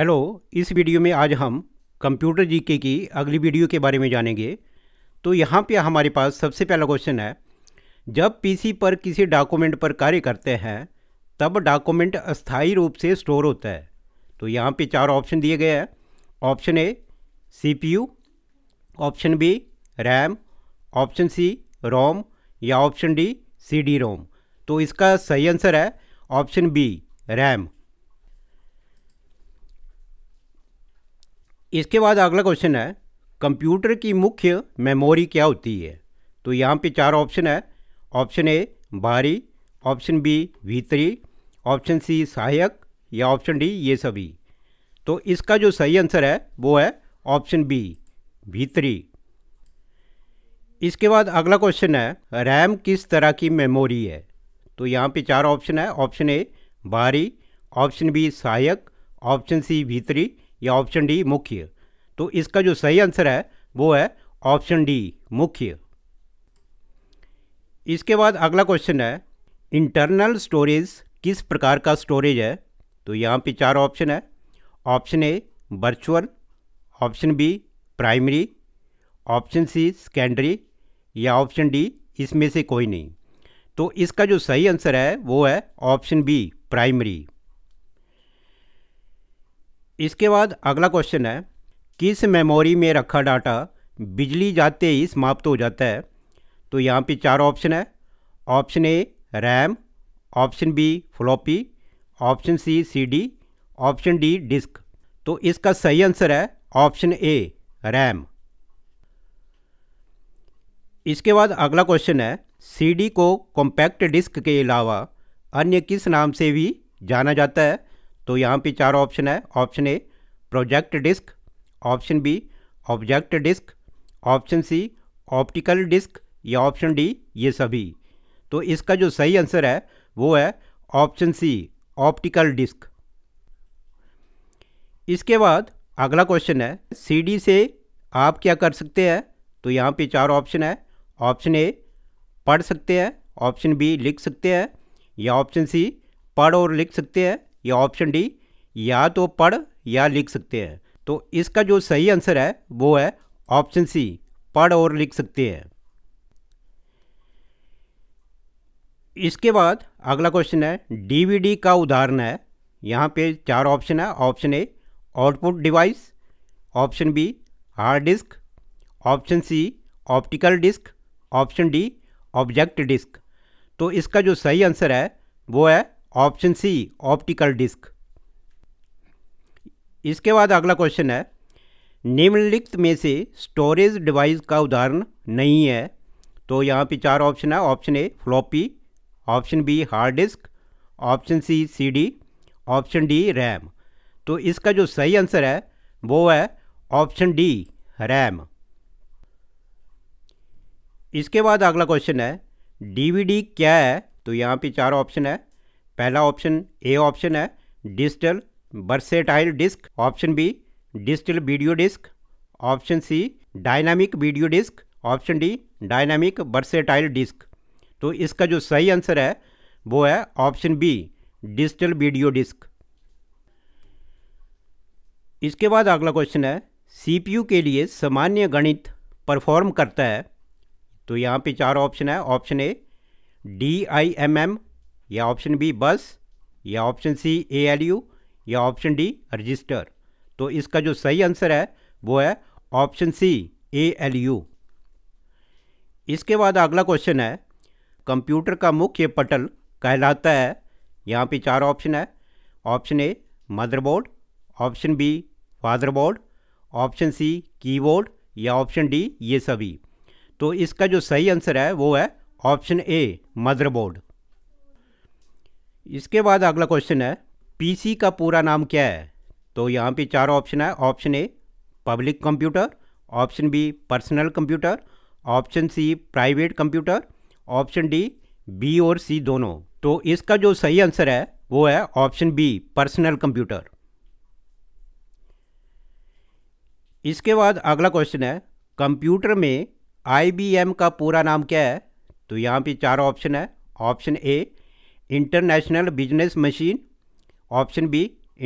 hello इस video में आज हम कंप्यूटर जीके की अगली वीडियो के बारे में जानेंगे तो यहाँ पे हमारे पास सबसे पहला क्वेश्चन है जब पीसी पर किसी डॉक्यूमेंट पर कार्य करते हैं तब डॉक्यूमेंट अस्थायी रूप से स्टोर होता है तो यहाँ पे चार ऑप्शन दिए गए हैं option A CPU option B RAM option C ROM या ऑप्शन डी सी डी रोम तो इसका सही आंसर है ऑप्शन बी रैम इसके बाद अगला क्वेश्चन है कंप्यूटर की मुख्य मेमोरी क्या होती है तो यहाँ पे चार ऑप्शन है ऑप्शन ए बाहरी ऑप्शन बी भीतरी ऑप्शन सी सहायक या ऑप्शन डी ये सभी तो इसका जो सही आंसर है वो है ऑप्शन बी भीतरी इसके बाद अगला क्वेश्चन है रैम किस तरह की मेमोरी है तो यहाँ पे चार ऑप्शन है ऑप्शन ए बाहरी ऑप्शन बी सहायक ऑप्शन सी भीतरी या ऑप्शन डी मुख्य तो इसका जो सही आंसर है वो है ऑप्शन डी मुख्य इसके बाद अगला क्वेश्चन है इंटरनल स्टोरेज किस प्रकार का स्टोरेज है तो यहाँ पे चार ऑप्शन है option A virtual option B primary option C secondary या ऑप्शन डी इसमें से कोई नहीं तो इसका जो सही आंसर है वो है ऑप्शन बी प्राइमरी इसके बाद अगला क्वेश्चन है किस मेमोरी में रखा डाटा बिजली जाते ही समाप्त हो जाता है तो यहाँ पे चार ऑप्शन है option A RAM option B floppy option C CD option D disk तो इसका सही आंसर है ऑप्शन ए रैम इसके बाद अगला क्वेश्चन है सीडी को कॉम्पैक्ट डिस्क के अलावा अन्य किस नाम से भी जाना जाता है तो यहाँ पे चार ऑप्शन है option A project disk option B object disk option C optical disk या ऑप्शन डी ये सभी तो इसका जो सही आंसर है वो है ऑप्शन सी ऑप्टिकल डिस्क इसके बाद अगला क्वेश्चन है सीडी से आप क्या कर सकते हैं तो यहाँ पे चार ऑप्शन है ऑप्शन ए पढ़ सकते हैं ऑप्शन बी लिख सकते हैं या ऑप्शन सी पढ़ और लिख सकते हैं या ऑप्शन डी या तो पढ़ या लिख सकते हैं तो इसका जो सही आंसर है वो है ऑप्शन सी पढ़ और लिख सकते हैं इसके बाद अगला क्वेश्चन है डीवीडी का उदाहरण है यहाँ पे चार ऑप्शन है option A output device option B hard disk option C optical disk option D object disk तो इसका जो सही आंसर है वो है ऑप्शन सी ऑप्टिकल डिस्क इसके बाद अगला क्वेश्चन है निम्नलिखित में से स्टोरेज डिवाइस का उदाहरण नहीं है तो यहाँ पे चार ऑप्शन है option A floppy option B hard disk option C CD option D RAM तो इसका जो सही आंसर है वो है ऑप्शन डी रैम इसके बाद अगला क्वेश्चन है डीवीडी क्या है तो यहाँ पे चार ऑप्शन है पहला ऑप्शन ए ऑप्शन है digital versatile disc option B digital video disc option C dynamic video disc option D dynamic versatile disc तो इसका जो सही आंसर है वो है option B digital video disc इसके बाद अगला क्वेश्चन है सीपीयू के लिए सामान्य गणित परफॉर्म करता है तो यहाँ पे चार ऑप्शन है option A D I M M या ऑप्शन बी बस या option C A L U या ऑप्शन डी रजिस्टर तो इसका जो सही आंसर है वो है option C A L U इसके बाद अगला क्वेश्चन है कंप्यूटर का मुख्य पटल कहलाता है यहाँ पे चार ऑप्शन है option A motherboard option B fatherboard option C keyboard या ऑप्शन डी ये सभी तो इसका जो सही आंसर है वो है ऑप्शन ए मदरबोर्ड इसके बाद अगला क्वेश्चन है पीसी का पूरा नाम क्या है तो यहाँ पे चार ऑप्शन है option A public computer option B personal computer option C private computer option D B और सी दोनों तो इसका जो सही आंसर है वो है ऑप्शन बी पर्सनल कंप्यूटर इसके बाद अगला क्वेश्चन है कंप्यूटर में आईबीएम का पूरा नाम क्या है तो यहाँ पे चार ऑप्शन है option A international business machine option B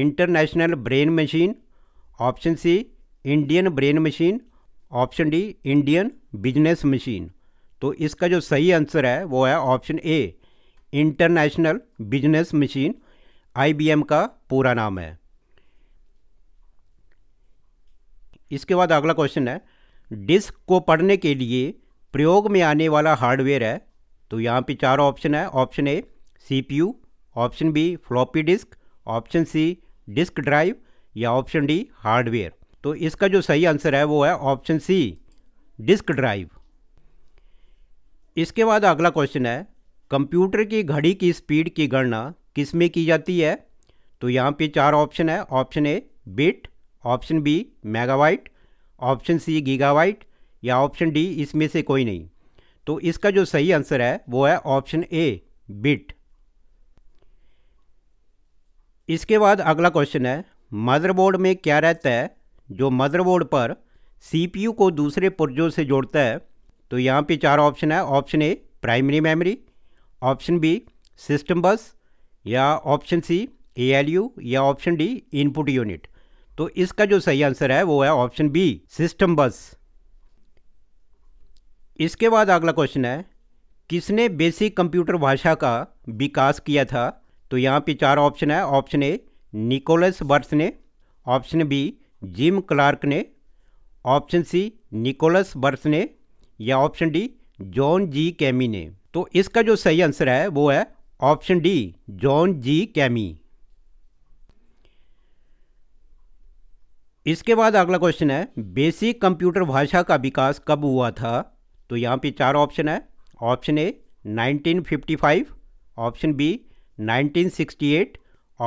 international brain machine option C Indian brain machine option D Indian business machine तो इसका जो सही आंसर है वो है option A international business machine IBM का पूरा नाम है इसके बाद अगला क्वेश्चन है डिस्क को पढ़ने के लिए प्रयोग में आने वाला हार्डवेयर है तो यहाँ पे चार ऑप्शन है option A CPU option B floppy disk option C disk drive या ऑप्शन डी हार्डवेयर तो इसका जो सही आंसर है वो है ऑप्शन सी डिस्क ड्राइव इसके बाद अगला क्वेश्चन है कंप्यूटर की घड़ी की स्पीड की गणना किस में की जाती है तो यहाँ पे चार ऑप्शन है option A bit option B megabyte option C gigabyte या ऑप्शन डी इसमें से कोई नहीं तो इसका जो सही आंसर है वो है ऑप्शन ए बिट इसके बाद अगला क्वेश्चन है मदरबोर्ड में क्या रहता है जो मदरबोर्ड पर सीपीयू को दूसरे पुर्जों से जोड़ता है तो यहाँ पे चार ऑप्शन है option A primary memory option B system bus या ऑप्शन सी एएलयू या ऑप्शन डी इनपुट यूनिट तो इसका जो सही आंसर है वो है ऑप्शन बी सिस्टम बस इसके बाद अगला क्वेश्चन है किसने बेसिक कंप्यूटर भाषा का विकास किया था तो यहाँ पे चार ऑप्शन है ऑप्शन ए निकोलस बर्स ने ऑप्शन बी जिम क्लार्क ने ऑप्शन सी निकोलस बर्स ने या option D John G Kemeny ने तो इसका जो सही आंसर है वो है option D John G Kemeny इसके बाद अगला क्वेश्चन है बेसिक कंप्यूटर भाषा का विकास कब हुआ था तो यहाँ पे चार ऑप्शन है option A 1955 option B 1968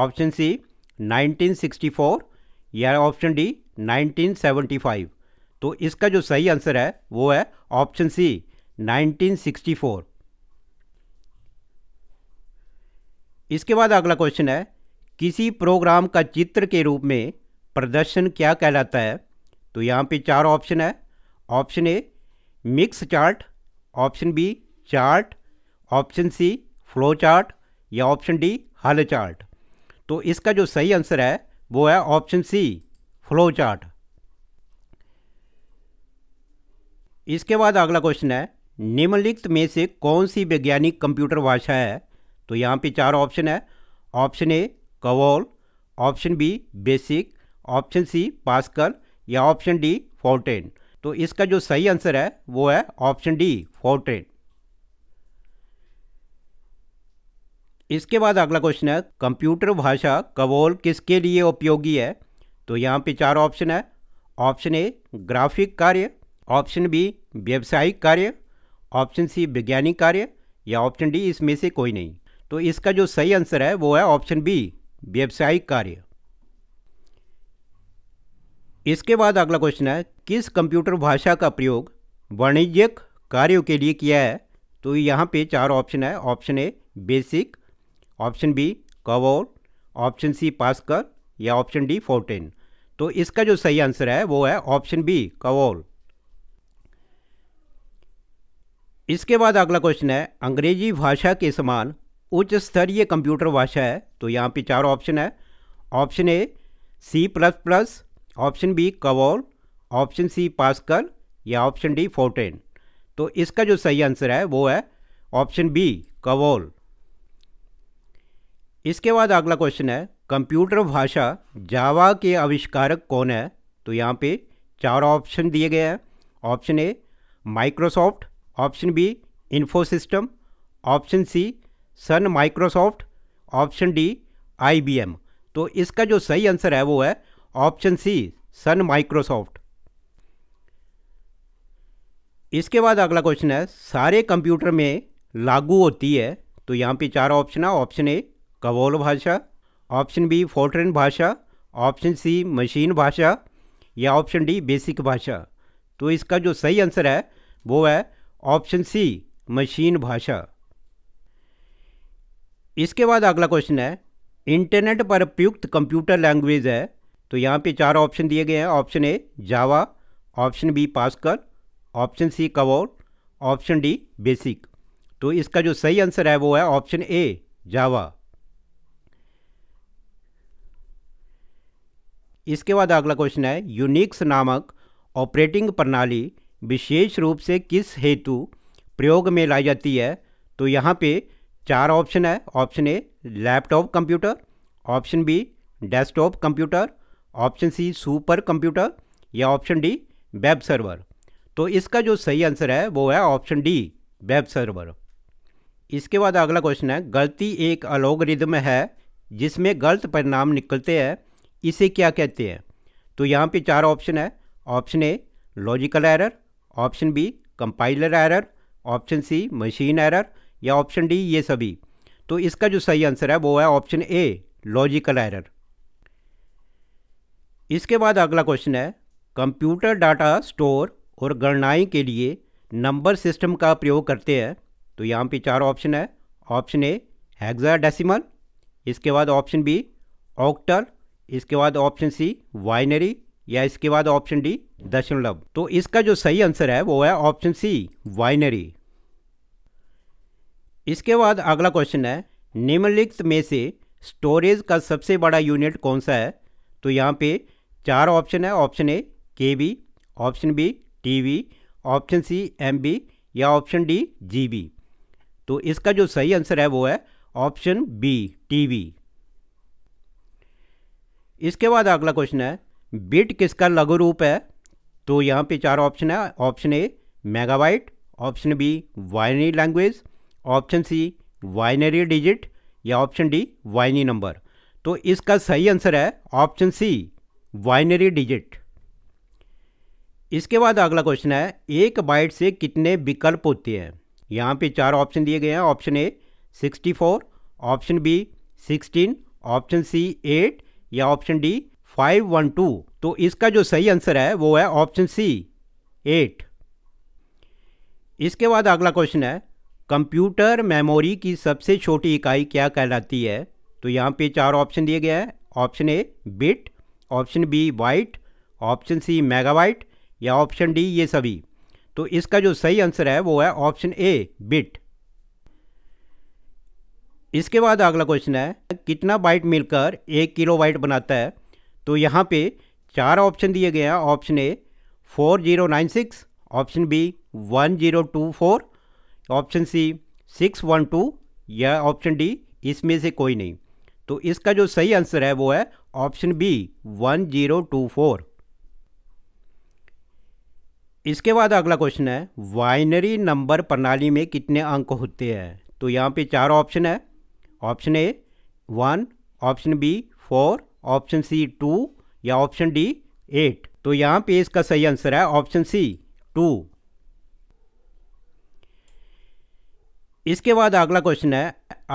option C 1964 या ऑप्शन डी 1975 तो इसका जो सही आंसर है वो है ऑप्शन सी 1964 इसके बाद अगला क्वेश्चन है किसी प्रोग्राम का चित्र के रूप में प्रदर्शन क्या कहलाता है तो यहाँ पे चार ऑप्शन है option A mix chart option B chart option C flow chart या ऑप्शन डी हल चार्ट तो इसका जो सही आंसर है वो है ऑप्शन सी फ्लो चार्ट इसके बाद अगला क्वेश्चन है निम्नलिखित में से कौन सी वैज्ञानिक कंप्यूटर भाषा है तो यहाँ पे चार ऑप्शन है ऑप्शन ए कवोल option B BASIC option C Pascal या ऑप्शन डी फोर्टेन तो इसका जो सही आंसर है वो है ऑप्शन डी फोर्टेन इसके बाद अगला क्वेश्चन है कंप्यूटर भाषा कबोल किसके लिए उपयोगी है तो यहाँ पे चार ऑप्शन है ऑप्शन ए ग्राफिक कार्य ऑप्शन बी व्यावसायिक कार्य ऑप्शन सी वैज्ञानिक कार्य या ऑप्शन डी इसमें से कोई नहीं तो इसका जो सही आंसर है वो है ऑप्शन बी व्यावसायिक कार्य इसके बाद अगला क्वेश्चन है किस कंप्यूटर भाषा का प्रयोग वाणिज्यिक कार्यों के लिए किया है तो यहाँ पे चार ऑप्शन है option A BASIC option B कवोल ऑप्शन सी पास्कर या ऑप्शन डी फोर्टेन तो इसका जो सही आंसर है वो है ऑप्शन बी कवोल इसके बाद अगला क्वेश्चन है अंग्रेजी भाषा के समान उच्च स्तरीय कंप्यूटर भाषा है तो यहाँ पे चार ऑप्शन है option A C plus plus option B कवोल ऑप्शन सी पास्कर या ऑप्शन डी फोर्टेन तो इसका जो सही आंसर है वो है ऑप्शन बी कवोल इसके बाद अगला क्वेश्चन है कंप्यूटर भाषा जावा के आविष्कारक कौन है तो यहाँ पे चार ऑप्शन दिए गए हैं option A Microsoft option B Infosystem option C Sun Microsoft option D IBM तो इसका जो सही आंसर है वो है ऑप्शन सी सन माइक्रोसॉफ्ट इसके बाद अगला क्वेश्चन है सारे कंप्यूटर में लागू होती है तो यहाँ पे चार ऑप्शन है ऑप्शन ए कबोल भाषा ऑप्शन बी फोल्ट्रेन भाषा ऑप्शन सी मशीन भाषा या ऑप्शन डी बेसिक भाषा तो इसका जो सही आंसर है वो है ऑप्शन सी मशीन भाषा इसके बाद अगला क्वेश्चन है इंटरनेट पर प्रयुक्त कंप्यूटर लैंग्वेज है तो यहाँ पे चार ऑप्शन दिए गए हैं option A Java option B Pascal option C कवोल ऑप्शन डी बेसिक तो इसका जो सही आंसर है वो है ऑप्शन ए जावा इसके बाद अगला क्वेश्चन है यूनिक्स नामक ऑपरेटिंग प्रणाली विशेष रूप से किस हेतु प्रयोग में लाई जाती है तो यहाँ पे चार ऑप्शन है option A laptop computer option B desktop computer option C super computer या ऑप्शन डी वेब सर्वर तो इसका जो सही आंसर है वो है ऑप्शन डी वेब सर्वर इसके बाद अगला क्वेश्चन है गलती एक अलोगरिदम है जिसमें गलत परिणाम निकलते हैं इसे क्या कहते हैं तो यहाँ पे चार ऑप्शन है option A logical error option B compiler error option C machine error या ऑप्शन डी ये सभी तो इसका जो सही आंसर है वो है ऑप्शन ए लॉजिकल एरर इसके बाद अगला क्वेश्चन है कंप्यूटर डाटा स्टोर और गणनाएं के लिए नंबर सिस्टम का प्रयोग करते हैं तो यहाँ पे चार ऑप्शन है ऑप्शन ए हैग्जा डेसीमल इसके बाद ऑप्शन बी ऑक्टल इसके बाद ऑप्शन सी वाइनरी या इसके बाद ऑप्शन डी दशमलव तो इसका जो सही आंसर है वो है ऑप्शन सी वाइनरी इसके बाद अगला क्वेश्चन है निम्नलिखित में से स्टोरेज का सबसे बड़ा यूनिट कौन सा है तो यहाँ पे चार ऑप्शन है option A K B option B T V option C M B या ऑप्शन डी जी बी तो इसका जो सही आंसर है वो है ऑप्शन बी टी वी इसके बाद अगला क्वेश्चन है बिट किसका लघु रूप है तो यहाँ पे चार ऑप्शन है option A megabyte option B binary language option C binary digit या ऑप्शन डी वाइनी नंबर तो इसका सही आंसर है ऑप्शन सी वाइनरी डिजिट इसके बाद अगला क्वेश्चन है एक बाइट से कितने विकल्प होते हैं यहाँ पे चार ऑप्शन दिए गए हैं option A 64 option B 16 option C eight या option D five one two तो इसका जो सही आंसर है वो है ऑप्शन सी एट इसके बाद अगला क्वेश्चन है कंप्यूटर मेमोरी की सबसे छोटी इकाई क्या कहलाती है तो यहाँ पे चार ऑप्शन दिए गए हैं option A bit option B byte option C megabyte या ऑप्शन डी ये सभी तो इसका जो सही आंसर है वो है ऑप्शन ए बिट इसके बाद अगला क्वेश्चन है कितना बाइट मिलकर एक किलो बाइट बनाता है तो यहाँ पे चार ऑप्शन दिए गए हैं option A four zero nine six option B one zero two four option C six one two या ऑप्शन डी इसमें से कोई नहीं तो इसका जो सही आंसर है वो है option B one zero two four इसके बाद अगला क्वेश्चन है वाइनरी नंबर प्रणाली में कितने अंक होते हैं तो यहाँ पे चार ऑप्शन है option A one option B four option C two या ऑप्शन डी एट तो यहाँ पे इसका सही आंसर है ऑप्शन सी टू इसके बाद अगला क्वेश्चन है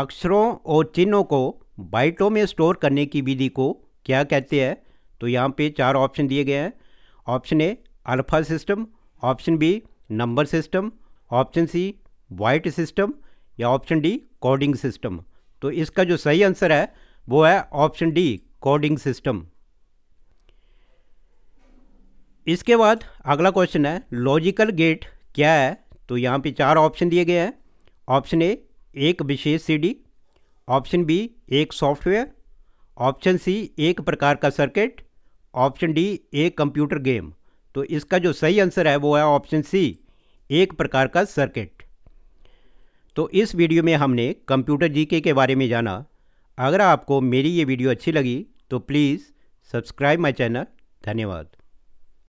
अक्षरों और चिन्हों को बाइटों में स्टोर करने की विधि को क्या कहते हैं तो यहाँ पे चार ऑप्शन दिए गए हैं option A alpha system option B number system option C byte system या ऑप्शन डी कोडिंग सिस्टम तो इसका जो सही आंसर है वो है ऑप्शन डी कोडिंग सिस्टम इसके बाद अगला क्वेश्चन है लॉजिकल गेट क्या है तो यहाँ पे चार ऑप्शन दिए गए हैं ऑप्शन ए एक विशेष सीडी ऑप्शन बी एक सॉफ्टवेयर ऑप्शन सी एक प्रकार का सर्किट ऑप्शन डी एक कंप्यूटर गेम तो इसका जो सही आंसर है वो है ऑप्शन सी एक प्रकार का सर्किट तो इस वीडियो में हमने कंप्यूटर जीके के बारे में जाना अगर आपको मेरी ये वीडियो अच्छी लगी तो प्लीज़ सब्सक्राइब माई चैनल धन्यवाद